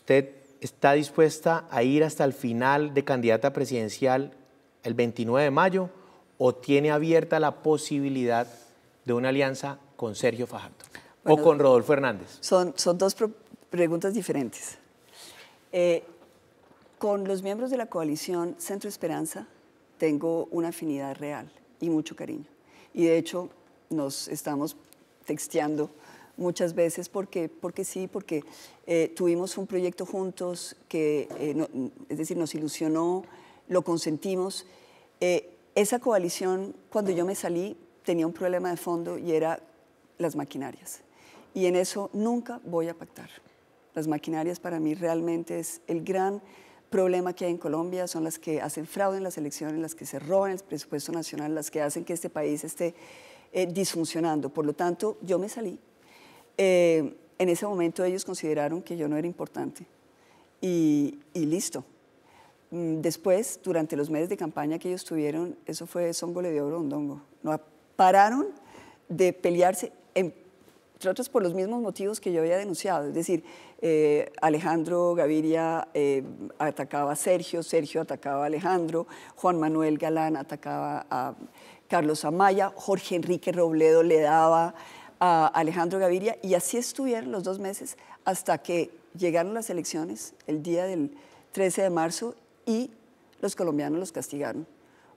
¿Usted está dispuesta a ir hasta el final de candidata presidencial el 29 de mayo o tiene abierta la posibilidad de una alianza con Sergio Fajardo o con Rodolfo Hernández? Son, son dos preguntas diferentes. Eh, con los miembros de la coalición Centro Esperanza tengo una afinidad real y mucho cariño. Y de hecho nos estamos texteando muchas veces porque, porque sí, porque eh, tuvimos un proyecto juntos que, eh, es decir, nos ilusionó, lo consentimos. Eh, esa coalición, cuando yo me salí, tenía un problema de fondo y era las maquinarias. Y en eso nunca voy a pactar. Las maquinarias para mí realmente es el gran problema que hay en Colombia, son las que hacen fraude en las elecciones, las que se roban el presupuesto nacional, las que hacen que este país esté disfuncionando. Por lo tanto, yo me salí eh, en ese momento ellos consideraron que yo no era importante y, listo. Mm, después, durante los meses de campaña que ellos tuvieron, eso fue Songo le dio brondongo. No pararon de pelearse, entre otros por los mismos motivos que yo había denunciado. Es decir, eh, Alejandro Gaviria eh, atacaba a Sergio, Sergio atacaba a Alejandro, Juan Manuel Galán atacaba a Carlos Amaya, Jorge Enrique Robledo le daba a Alejandro Gaviria y así estuvieron los dos meses hasta que llegaron las elecciones el día del 13 de marzo y los colombianos los castigaron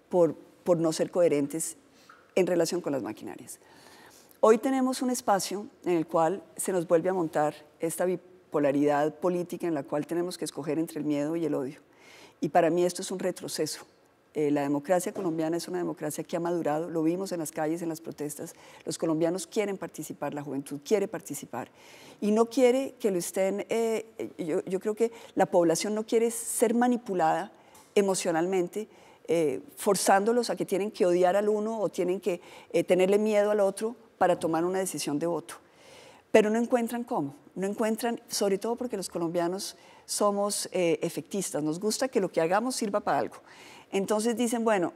por, por no ser coherentes en relación con las maquinarias. Hoy tenemos un espacio en el cual se nos vuelve a montar esta bipolaridad política en la cual tenemos que escoger entre el miedo y el odio. Y para mí esto es un retroceso eh, la democracia colombiana es una democracia que ha madurado, lo vimos en las calles, en las protestas. Los colombianos quieren participar, la juventud quiere participar y no quiere que lo estén, eh, eh, yo, creo que la población no quiere ser manipulada emocionalmente. forzándolos a que tienen que odiar al uno o tienen que tenerle miedo al otro para tomar una decisión de voto. Pero no encuentran cómo, no encuentran, sobre todo porque los colombianos somos efectistas, nos gusta que lo que hagamos sirva para algo. Entonces dicen, bueno,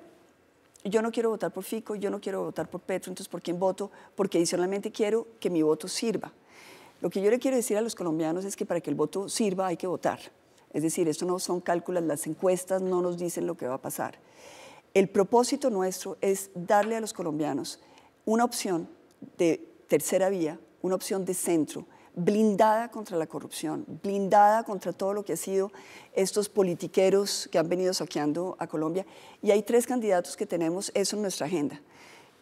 yo no quiero votar por Fico, yo no quiero votar por Petro, entonces ¿por quién voto? Porque adicionalmente quiero que mi voto sirva. Lo que yo le quiero decir a los colombianos es que para que el voto sirva hay que votar. Es decir, esto no son cálculos, las encuestas no nos dicen lo que va a pasar. El propósito nuestro es darle a los colombianos una opción de tercera vía, una opción de centro, blindada contra la corrupción, blindada contra todo lo que ha sido estos politiqueros que han venido saqueando a Colombia. Y hay tres candidatos que tenemos eso en nuestra agenda,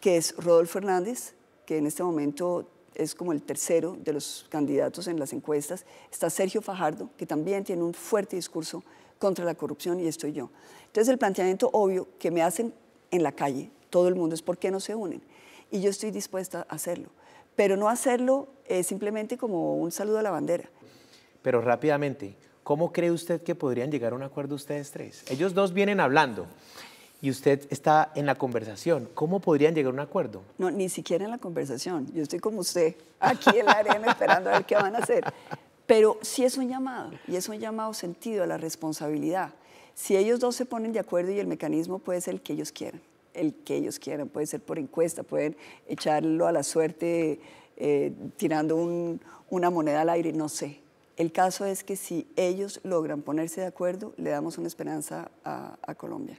que es Rodolfo Hernández, que en este momento es como el tercero de los candidatos en las encuestas. Está Sergio Fajardo, que también tiene un fuerte discurso contra la corrupción, y estoy yo. Entonces el planteamiento obvio que me hacen en la calle, todo el mundo, es por qué no se unen y yo estoy dispuesta a hacerlo, pero no hacerlo eh, simplemente como un saludo a la bandera. Pero rápidamente, ¿cómo cree usted que podrían llegar a un acuerdo ustedes tres? Ellos dos vienen hablando y usted está en la conversación. ¿Cómo podrían llegar a un acuerdo? No, ni siquiera en la conversación. Yo estoy como usted, aquí en la arena, esperando a ver qué van a hacer. Pero si es un llamado, y es un llamado sentido a la responsabilidad. Si ellos dos se ponen de acuerdo y el mecanismo puede ser el que ellos quieran el que ellos quieran, puede ser por encuesta, pueden echarlo a la suerte eh, tirando una moneda al aire, no sé. El caso es que si ellos logran ponerse de acuerdo, le damos una esperanza a Colombia.